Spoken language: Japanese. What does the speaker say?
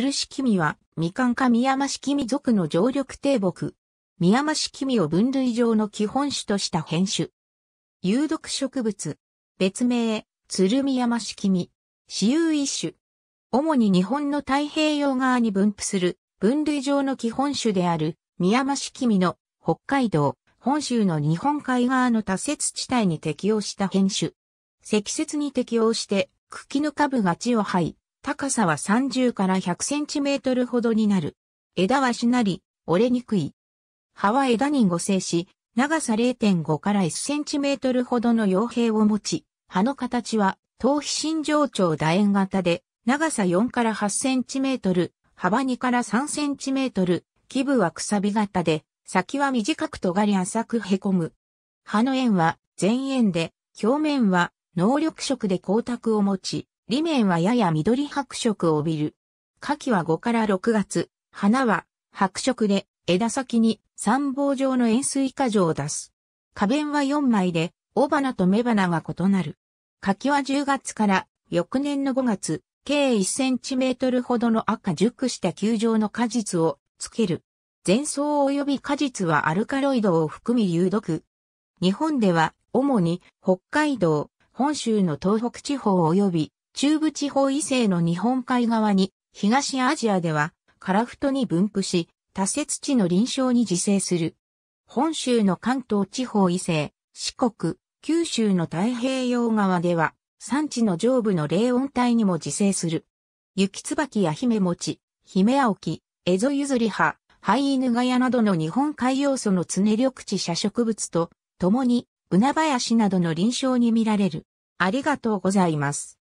鶴式見は、みかんか宮し、式見族の常緑低木。宮し、式見を分類上の基本種とした変種。有毒植物。別名、鶴見山式見。私有一種。主に日本の太平洋側に分布する、分類上の基本種である、宮し、式見の、北海道、本州の日本海側の多雪地帯に適応した変種。積雪に適応して、茎の下部が地を這い、高さは30から100センチメートルほどになる。枝はしなり、折れにくい。葉は枝に互生し、長さ0.5から1センチメートルほどの傭兵を持ち、葉の形は、頭皮心情長楕円型で、長さ4から8センチメートル、幅2から3センチメートル、基部はくさび型で、先は短く尖り浅く凹む。葉の円は前円で、表面は能力色で光沢を持ち、裏面はやや緑白色を帯びる。夏季は5から6月、花は白色で枝先に三棒状の円錐果状を出す。花弁は4枚で、雄花と雌花が異なる。柿は10月から翌年の5月、計1センチメートルほどの赤熟した球状の果実をつける。前奏及び果実はアルカロイドを含み有毒。日本では主に北海道、本州の東北地方及び中部地方異性の日本海側に、東アジアでは、樺太に分布し、多節地の臨床に自生する。本州の関東地方異性、四国、九州の太平洋側では、産地の上部の冷温帯にも自生する。雪椿や姫餅、姫青木、エゾユズリハ、ハイイヌガヤなどの日本海要素の常緑地社植物と、共に、ウナ林などの臨床に見られる。ありがとうございます。